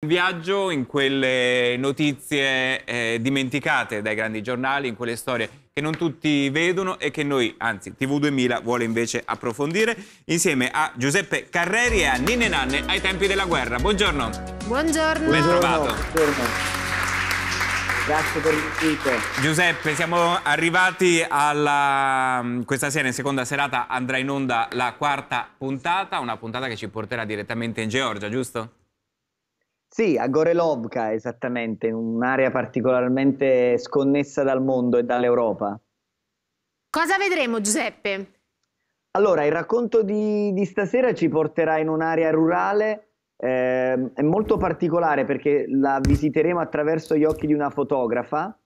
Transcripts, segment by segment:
Un viaggio in quelle notizie eh, dimenticate dai grandi giornali, in quelle storie che non tutti vedono e che noi, anzi TV2000, vuole invece approfondire insieme a Giuseppe Carreri e a Ninne Nanne ai tempi della guerra. Buongiorno. Buongiorno. Ben trovato. Buongiorno. Grazie per l'invito. Giuseppe, siamo arrivati alla... Mm, questa sera in seconda serata andrà in onda la quarta puntata, una puntata che ci porterà direttamente in Georgia, giusto? Sì, a Gorelovka esattamente, in un'area particolarmente sconnessa dal mondo e dall'Europa. Cosa vedremo Giuseppe? Allora, il racconto di, di stasera ci porterà in un'area rurale eh, è molto particolare perché la visiteremo attraverso gli occhi di una fotografa.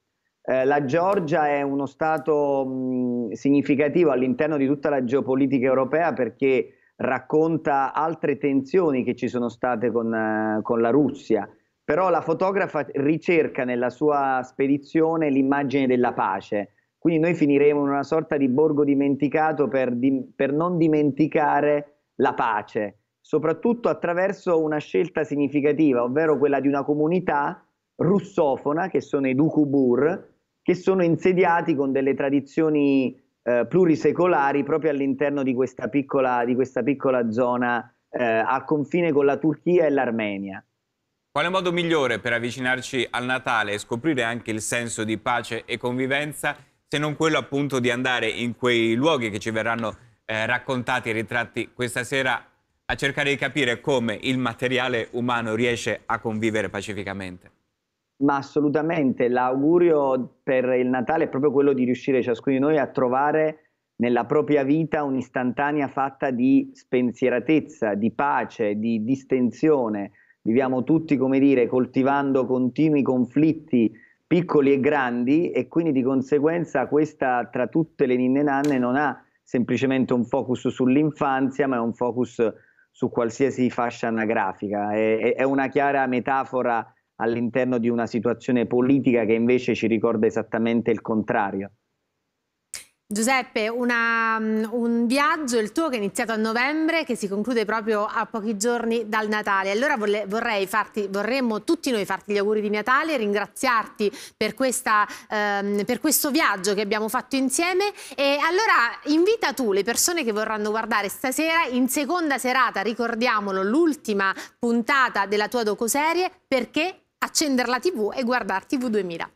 Eh, la Georgia è uno stato mh, significativo all'interno di tutta la geopolitica europea perché racconta altre tensioni che ci sono state con, eh, con la Russia, però la fotografa ricerca nella sua spedizione l'immagine della pace, quindi noi finiremo in una sorta di borgo dimenticato per, di, per non dimenticare la pace, soprattutto attraverso una scelta significativa, ovvero quella di una comunità russofona, che sono i Dukubur, che sono insediati con delle tradizioni eh, plurisecolari proprio all'interno di questa piccola, di questa piccola zona eh, a confine con la Turchia e l'Armenia. Quale modo migliore per avvicinarci al Natale e scoprire anche il senso di pace e convivenza se non quello appunto di andare in quei luoghi che ci verranno eh, raccontati e ritratti questa sera a cercare di capire come il materiale umano riesce a convivere pacificamente? Ma assolutamente l'augurio per il Natale è proprio quello di riuscire ciascuno di noi a trovare nella propria vita un'istantanea fatta di spensieratezza, di pace, di distensione. Viviamo tutti, come dire, coltivando continui conflitti piccoli e grandi e quindi di conseguenza questa tra tutte le ninne nanne non ha semplicemente un focus sull'infanzia, ma è un focus su qualsiasi fascia anagrafica. È, è una chiara metafora all'interno di una situazione politica che invece ci ricorda esattamente il contrario. Giuseppe, una, mm, un viaggio, il tuo, che è iniziato a novembre, che si conclude proprio a pochi giorni dal Natale. Allora vorrei farti, vorremmo tutti noi farti gli auguri di Natale, ringraziarti per, questa, ehm, per questo viaggio che abbiamo fatto insieme. E allora invita tu le persone che vorranno guardare stasera in seconda serata, ricordiamolo, l'ultima puntata della tua docoserie, perché accendere la tv e guardare TV 2000.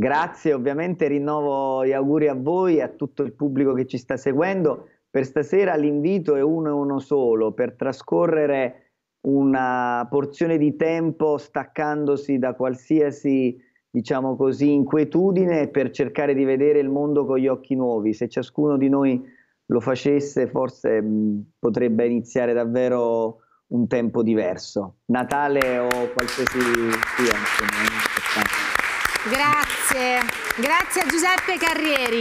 Grazie, ovviamente rinnovo gli auguri a voi e a tutto il pubblico che ci sta seguendo. Per stasera l'invito è uno e uno solo, per trascorrere una porzione di tempo staccandosi da qualsiasi, diciamo così, inquietudine e per cercare di vedere il mondo con gli occhi nuovi. Se ciascuno di noi lo facesse, forse mh, potrebbe iniziare davvero un tempo diverso. Natale o qualsiasi... Sì, è importante. Grazie, grazie a Giuseppe Carrieri.